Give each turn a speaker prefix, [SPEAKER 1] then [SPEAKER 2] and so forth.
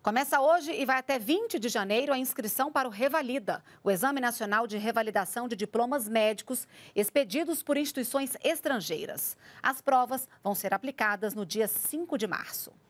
[SPEAKER 1] Começa hoje e vai até 20 de janeiro a inscrição para o Revalida, o Exame Nacional de Revalidação de Diplomas Médicos expedidos por instituições estrangeiras. As provas vão ser aplicadas no dia 5 de março.